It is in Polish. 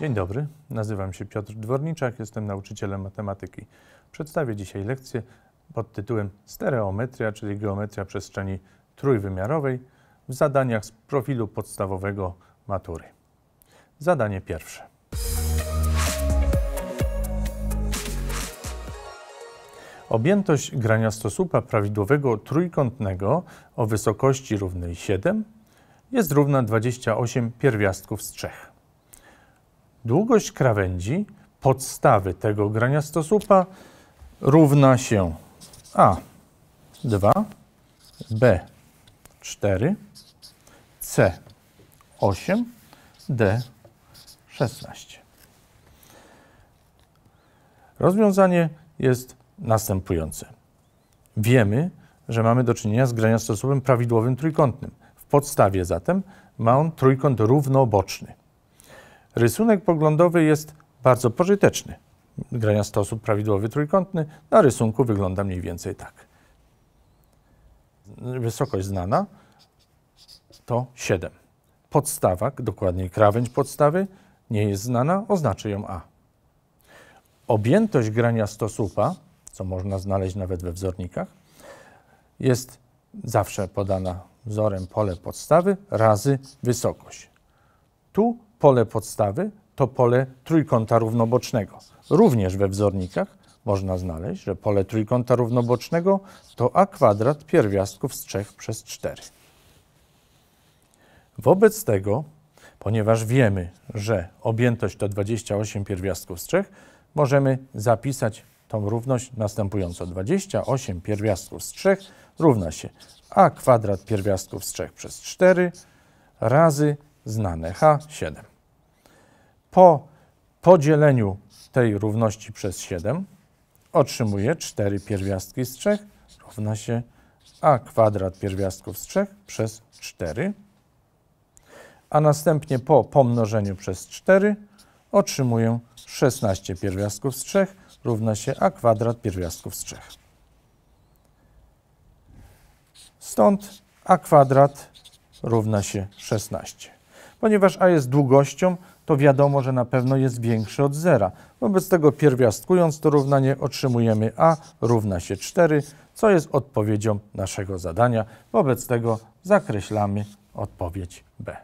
Dzień dobry, nazywam się Piotr Dworniczak, jestem nauczycielem matematyki. Przedstawię dzisiaj lekcję pod tytułem Stereometria, czyli geometria przestrzeni trójwymiarowej w zadaniach z profilu podstawowego matury. Zadanie pierwsze. Objętość graniastosłupa prawidłowego trójkątnego o wysokości równej 7 jest równa 28 pierwiastków z 3. Długość krawędzi podstawy tego graniastosłupa równa się A 2, B 4, C 8, D 16. Rozwiązanie jest następujące. Wiemy, że mamy do czynienia z graniastosłupem prawidłowym trójkątnym. W podstawie zatem ma on trójkąt równoboczny. Rysunek poglądowy jest bardzo pożyteczny. Grania stosób prawidłowy trójkątny na rysunku wygląda mniej więcej tak. Wysokość znana to 7. Podstawa, dokładniej krawędź podstawy, nie jest znana, oznaczy ją A. Objętość grania stosłupa, co można znaleźć nawet we wzornikach, jest zawsze podana wzorem pole podstawy razy wysokość. Tu pole podstawy to pole trójkąta równobocznego. Również we wzornikach można znaleźć, że pole trójkąta równobocznego to a kwadrat pierwiastków z 3 przez 4. Wobec tego, ponieważ wiemy, że objętość to 28 pierwiastków z 3, możemy zapisać tą równość następująco. 28 pierwiastków z 3 równa się a kwadrat pierwiastków z 3 przez 4 razy znane H7. Po podzieleniu tej równości przez 7 otrzymuję 4 pierwiastki z 3 równa się a kwadrat pierwiastków z 3 przez 4, a następnie po pomnożeniu przez 4 otrzymuję 16 pierwiastków z 3 równa się a kwadrat pierwiastków z 3. Stąd a kwadrat równa się 16. Ponieważ a jest długością, to wiadomo, że na pewno jest większy od zera. Wobec tego pierwiastkując to równanie otrzymujemy a równa się 4, co jest odpowiedzią naszego zadania. Wobec tego zakreślamy odpowiedź B.